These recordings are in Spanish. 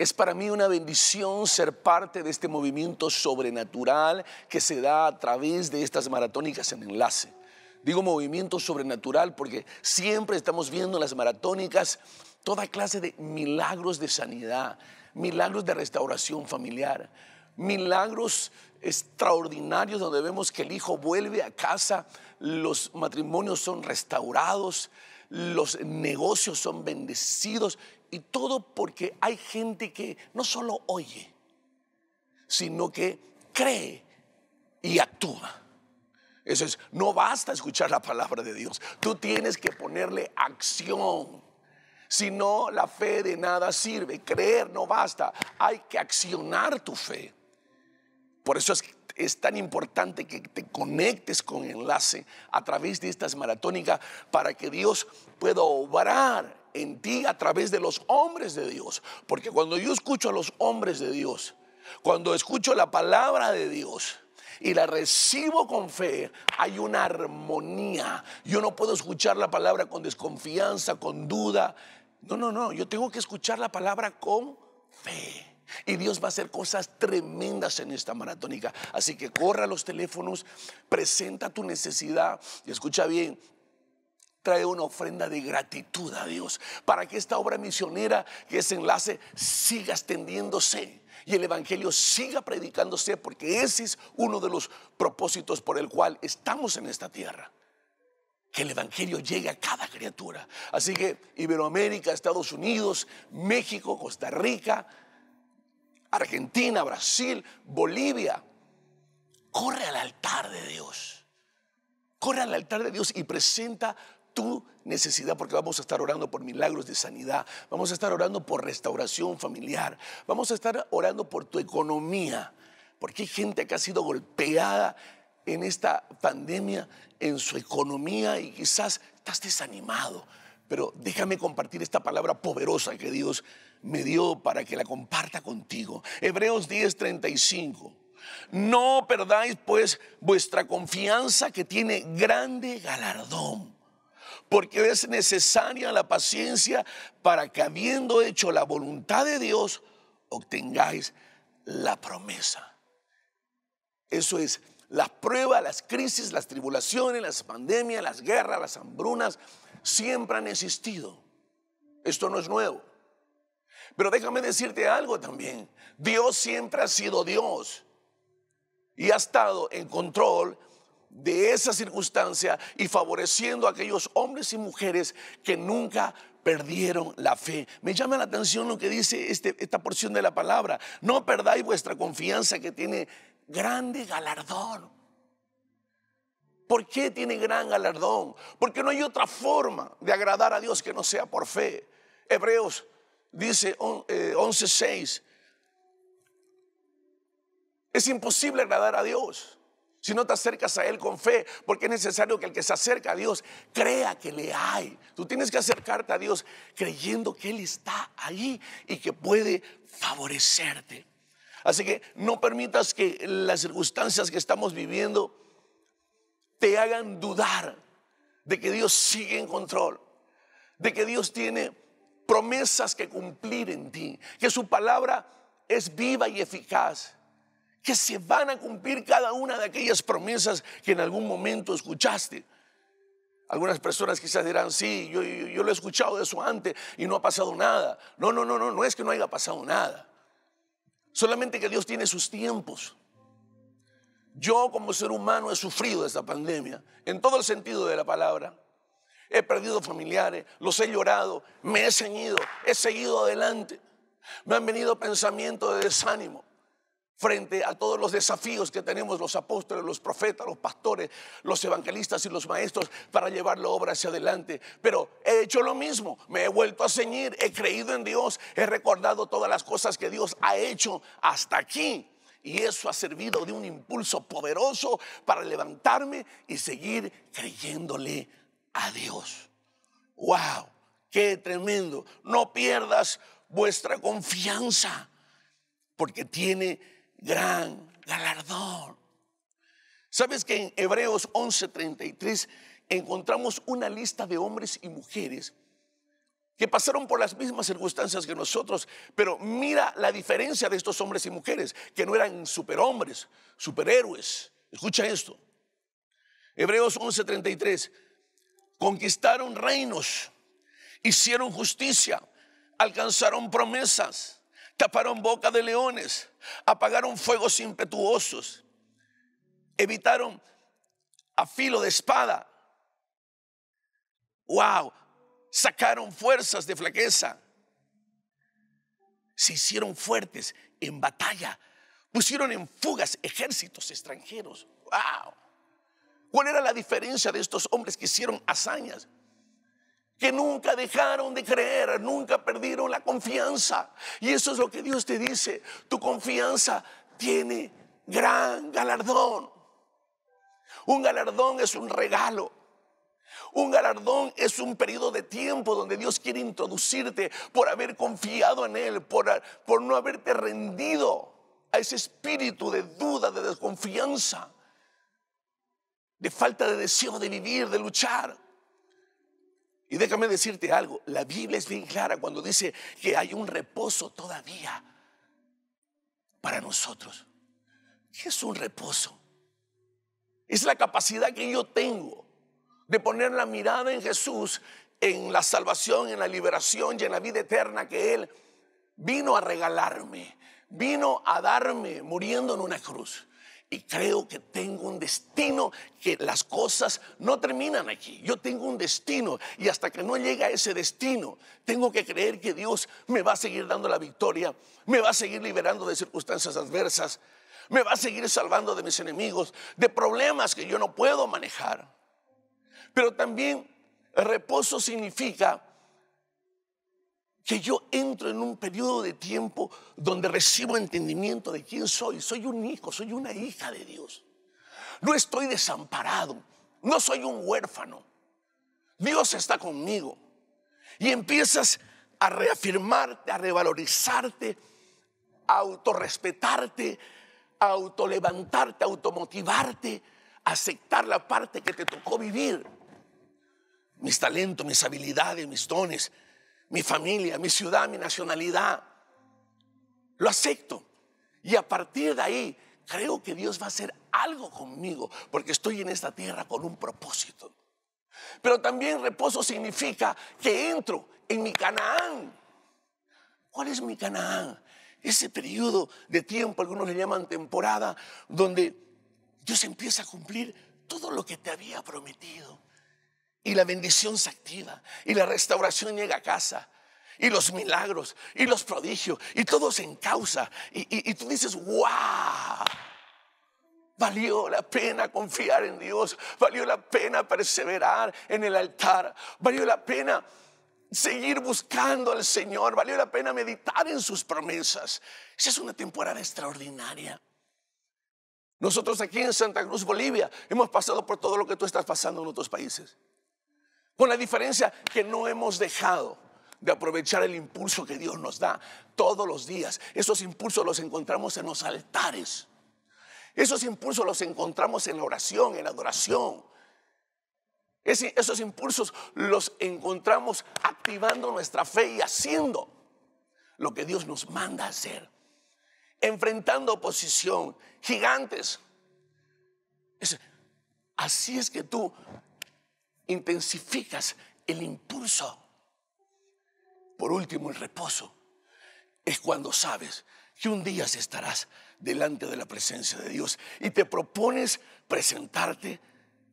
Es para mí una bendición ser parte de este movimiento sobrenatural que se da a través de estas maratónicas en enlace. Digo movimiento sobrenatural porque siempre estamos viendo en las maratónicas toda clase de milagros de sanidad, milagros de restauración familiar, milagros extraordinarios donde vemos que el hijo vuelve a casa, los matrimonios son restaurados, los negocios son bendecidos y todo porque hay gente que no solo oye, sino que cree y actúa. Eso es, no basta escuchar la palabra de Dios, tú tienes que ponerle acción. Si no, la fe de nada sirve, creer no basta, hay que accionar tu fe. Por eso es, es tan importante que te conectes con enlace a través de estas maratónicas para que Dios pueda obrar en ti a través de los hombres de Dios. Porque cuando yo escucho a los hombres de Dios, cuando escucho la palabra de Dios, y la recibo con fe, hay una armonía. Yo no puedo escuchar la palabra con desconfianza, con duda. No, no, no, yo tengo que escuchar la palabra con fe. Y Dios va a hacer cosas tremendas en esta maratónica. Así que corra los teléfonos, presenta tu necesidad y escucha bien, trae una ofrenda de gratitud a Dios para que esta obra misionera que ese enlace siga extendiéndose y el Evangelio siga predicándose porque ese es uno de los propósitos por el cual estamos en esta tierra. Que el Evangelio llegue a cada criatura. Así que Iberoamérica, Estados Unidos, México, Costa Rica, Argentina, Brasil, Bolivia, corre al altar de Dios. Corre al altar de Dios y presenta tu necesidad, porque vamos a estar orando por milagros de sanidad, vamos a estar orando por restauración familiar, vamos a estar orando por tu economía, porque hay gente que ha sido golpeada en esta pandemia, en su economía y quizás estás desanimado. Pero déjame compartir esta palabra poderosa que Dios me dio para que la comparta contigo. Hebreos 10:35. No perdáis pues vuestra confianza que tiene grande galardón porque es necesaria la paciencia para que habiendo hecho la voluntad de Dios, obtengáis la promesa. Eso es, las pruebas, las crisis, las tribulaciones, las pandemias, las guerras, las hambrunas, siempre han existido. Esto no es nuevo. Pero déjame decirte algo también. Dios siempre ha sido Dios y ha estado en control de esa circunstancia y favoreciendo a aquellos hombres y mujeres que nunca perdieron la fe. Me llama la atención lo que dice este, esta porción de la palabra. No perdáis vuestra confianza que tiene grande galardón. ¿Por qué tiene gran galardón? Porque no hay otra forma de agradar a Dios que no sea por fe. Hebreos dice 11.6. Eh, es imposible agradar a Dios si no te acercas a Él con fe, porque es necesario que el que se acerca a Dios crea que le hay. Tú tienes que acercarte a Dios creyendo que Él está ahí y que puede favorecerte. Así que no permitas que las circunstancias que estamos viviendo te hagan dudar de que Dios sigue en control, de que Dios tiene promesas que cumplir en ti, que su palabra es viva y eficaz que se van a cumplir cada una de aquellas promesas que en algún momento escuchaste. Algunas personas quizás dirán, sí, yo, yo, lo he escuchado de eso antes y no ha pasado nada. No, no, no, no, no es que no haya pasado nada. Solamente que Dios tiene sus tiempos. Yo como ser humano he sufrido esta pandemia, en todo el sentido de la palabra. He perdido familiares, los he llorado, me he ceñido, he seguido adelante. Me han venido pensamientos de desánimo, frente a todos los desafíos que tenemos los apóstoles, los profetas, los pastores, los evangelistas y los maestros para llevar la obra hacia adelante. Pero he hecho lo mismo, me he vuelto a ceñir, he creído en Dios, he recordado todas las cosas que Dios ha hecho hasta aquí. Y eso ha servido de un impulso poderoso para levantarme y seguir creyéndole a Dios. ¡Wow! ¡Qué tremendo! No pierdas vuestra confianza porque tiene gran galardón. ¿Sabes que en Hebreos 11:33 encontramos una lista de hombres y mujeres que pasaron por las mismas circunstancias que nosotros, pero mira la diferencia de estos hombres y mujeres, que no eran superhombres, superhéroes. Escucha esto. Hebreos 11:33, conquistaron reinos, hicieron justicia, alcanzaron promesas taparon boca de leones, apagaron fuegos impetuosos, evitaron a filo de espada. Wow, sacaron fuerzas de flaqueza. Se hicieron fuertes en batalla, pusieron en fugas ejércitos extranjeros. Wow. ¿Cuál era la diferencia de estos hombres que hicieron hazañas? que nunca dejaron de creer, nunca perdieron la confianza. Y eso es lo que Dios te dice, tu confianza tiene gran galardón. Un galardón es un regalo. Un galardón es un periodo de tiempo donde Dios quiere introducirte por haber confiado en Él, por, por no haberte rendido a ese espíritu de duda, de desconfianza, de falta de deseo de vivir, de luchar. Y déjame decirte algo, la Biblia es bien clara cuando dice que hay un reposo todavía para nosotros. ¿Qué es un reposo? Es la capacidad que yo tengo de poner la mirada en Jesús, en la salvación, en la liberación y en la vida eterna que Él vino a regalarme, vino a darme muriendo en una cruz y creo que tengo un destino, que las cosas no terminan aquí. Yo tengo un destino y hasta que no llega a ese destino, tengo que creer que Dios me va a seguir dando la victoria, me va a seguir liberando de circunstancias adversas, me va a seguir salvando de mis enemigos, de problemas que yo no puedo manejar. Pero también reposo significa que yo entro en un periodo de tiempo donde recibo entendimiento de quién soy. Soy un hijo, soy una hija de Dios. No estoy desamparado, no soy un huérfano. Dios está conmigo. Y empiezas a reafirmarte, a revalorizarte, a autorrespetarte, a autolevantarte, a automotivarte, a aceptar la parte que te tocó vivir. Mis talentos, mis habilidades, mis dones mi familia, mi ciudad, mi nacionalidad. Lo acepto. Y a partir de ahí, creo que Dios va a hacer algo conmigo, porque estoy en esta tierra con un propósito. Pero también reposo significa que entro en mi Canaán. ¿Cuál es mi Canaán? Ese periodo de tiempo, algunos le llaman temporada, donde Dios empieza a cumplir todo lo que te había prometido. Y la bendición se activa. Y la restauración llega a casa. Y los milagros. Y los prodigios. Y todo se causa Y, tú dices, wow. Valió la pena confiar en Dios. Valió la pena perseverar en el altar. Valió la pena seguir buscando al Señor. Valió la pena meditar en sus promesas. Esa es una temporada extraordinaria. Nosotros aquí en Santa Cruz, Bolivia, hemos pasado por todo lo que tú estás pasando en otros países. Con la diferencia que no hemos dejado de aprovechar el impulso que Dios nos da todos los días. Esos impulsos los encontramos en los altares. Esos impulsos los encontramos en la oración, en la adoración. esos impulsos los encontramos activando nuestra fe y haciendo lo que Dios nos manda hacer. Enfrentando oposición, gigantes. así es que tú intensificas el impulso. Por último, el reposo es cuando sabes que un día estarás delante de la presencia de Dios y te propones presentarte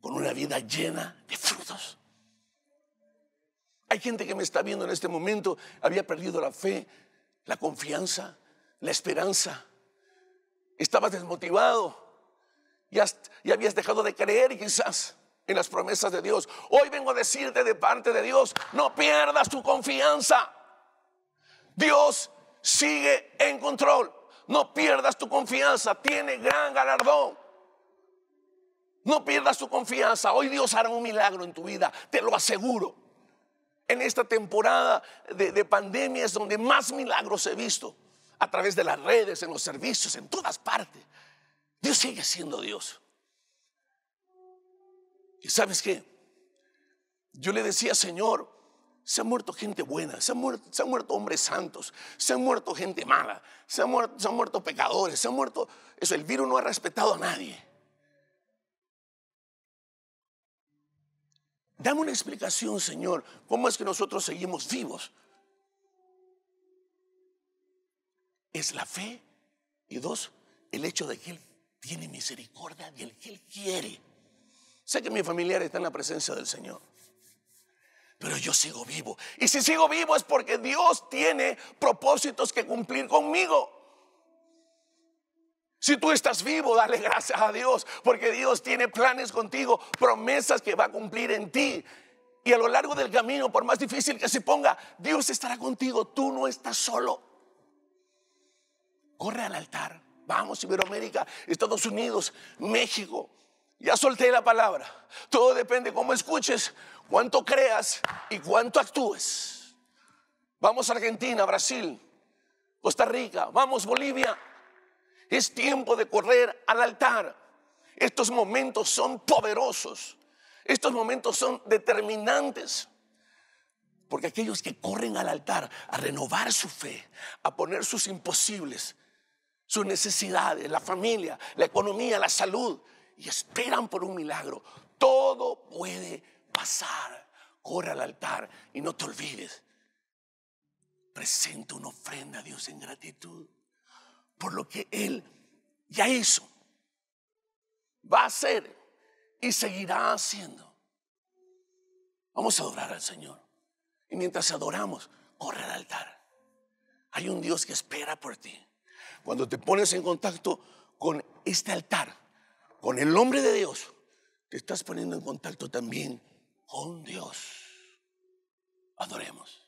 con una vida llena de frutos. Hay gente que me está viendo en este momento, había perdido la fe, la confianza, la esperanza. Estabas desmotivado, ya, habías dejado de creer quizás en las promesas de Dios. Hoy vengo a decirte de parte de Dios, no pierdas tu confianza. Dios sigue en control. No pierdas tu confianza, tiene gran galardón. No pierdas tu confianza. Hoy Dios hará un milagro en tu vida, te lo aseguro. En esta temporada de, pandemia es donde más milagros he visto. A través de las redes, en los servicios, en todas partes. Dios sigue siendo Dios. ¿Y sabes qué? Yo le decía, Señor, se ha muerto gente buena, se han muerto, se muerto hombres santos, se han muerto gente mala, se han muerto, se han muerto pecadores, se han muerto... Eso, el virus no ha respetado a nadie. Dame una explicación, Señor, cómo es que nosotros seguimos vivos. Es la fe y dos, el hecho de que Él tiene misericordia el que Él quiere. Sé que mi familiar está en la presencia del Señor. Pero yo sigo vivo. Y si sigo vivo es porque Dios tiene propósitos que cumplir conmigo. Si tú estás vivo, dale gracias a Dios, porque Dios tiene planes contigo, promesas que va a cumplir en ti. Y a lo largo del camino, por más difícil que se ponga, Dios estará contigo, tú no estás solo. Corre al altar, vamos Iberoamérica, Estados Unidos, México, ya solté la palabra. Todo depende cómo escuches, cuánto creas y cuánto actúes. Vamos a Argentina, Brasil, Costa Rica, vamos Bolivia. Es tiempo de correr al altar. Estos momentos son poderosos. Estos momentos son determinantes. Porque aquellos que corren al altar a renovar su fe, a poner sus imposibles, sus necesidades, la familia, la economía, la salud, y esperan por un milagro. Todo puede pasar. Corre al altar y no te olvides. Presenta una ofrenda a Dios en gratitud por lo que Él ya hizo, va a hacer y seguirá haciendo. Vamos a adorar al Señor. Y mientras adoramos, corre al altar. Hay un Dios que espera por ti. Cuando te pones en contacto con este altar, con el nombre de Dios, te estás poniendo en contacto también con Dios. Adoremos.